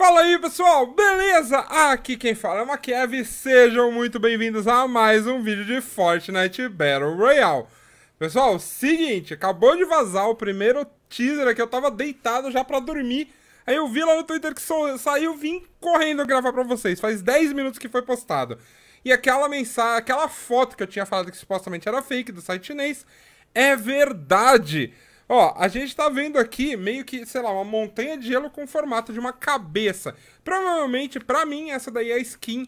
Fala aí pessoal, beleza? Aqui quem fala é o Makiev e sejam muito bem-vindos a mais um vídeo de Fortnite Battle Royale. Pessoal, seguinte, acabou de vazar o primeiro teaser aqui, eu tava deitado já pra dormir, aí eu vi lá no Twitter que so, saiu, vim correndo gravar pra vocês, faz 10 minutos que foi postado. E aquela mensagem, aquela foto que eu tinha falado que supostamente era fake do site chinês, é verdade! Ó, a gente tá vendo aqui meio que, sei lá, uma montanha de gelo com formato de uma cabeça. Provavelmente, pra mim, essa daí é a skin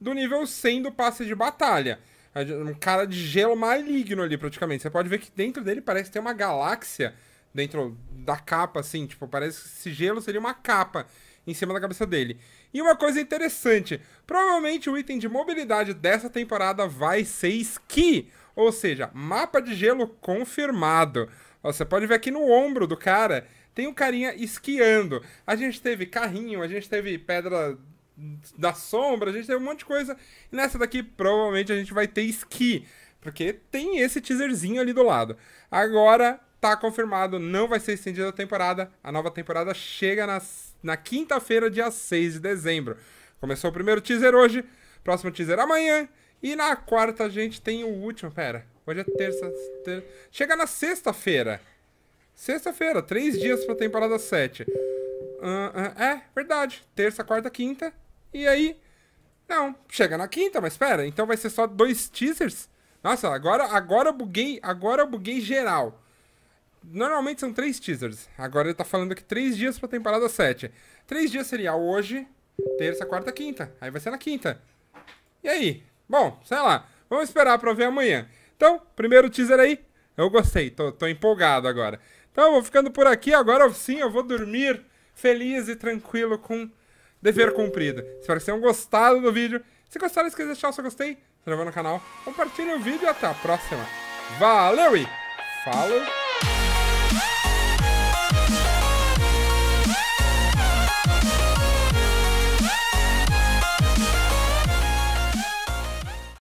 do nível 100 do passe de batalha. É um cara de gelo maligno ali, praticamente. Você pode ver que dentro dele parece ter uma galáxia dentro da capa, assim. Tipo, parece que esse gelo seria uma capa em cima da cabeça dele. E uma coisa interessante, provavelmente o item de mobilidade dessa temporada vai ser Ski. ou seja, mapa de gelo confirmado você pode ver aqui no ombro do cara, tem um carinha esquiando. A gente teve carrinho, a gente teve pedra da sombra, a gente teve um monte de coisa. E nessa daqui, provavelmente, a gente vai ter esqui. Porque tem esse teaserzinho ali do lado. Agora, tá confirmado, não vai ser estendida a temporada. A nova temporada chega na, na quinta-feira, dia 6 de dezembro. Começou o primeiro teaser hoje, próximo teaser amanhã. E na quarta a gente tem o último. Pera, Hoje é terça. Ter... Chega na sexta-feira. Sexta-feira, três dias pra temporada 7. Uh, uh, é, verdade. Terça, quarta, quinta. E aí. Não, chega na quinta, mas espera, então vai ser só dois teasers? Nossa, agora, agora eu buguei, agora eu buguei geral. Normalmente são três teasers. Agora ele tá falando que três dias pra temporada 7. Três dias seria hoje, terça, quarta, quinta. Aí vai ser na quinta. E aí? Bom, sei lá. Vamos esperar pra ver amanhã. Então, primeiro teaser aí. Eu gostei, tô, tô empolgado agora. Então, vou ficando por aqui. Agora sim, eu vou dormir feliz e tranquilo com dever cumprido. Espero que tenham gostado do vídeo. Se gostaram, não esqueça de deixar o seu gostei, se inscrever no canal, compartilhe o vídeo e até a próxima. Valeu e falou!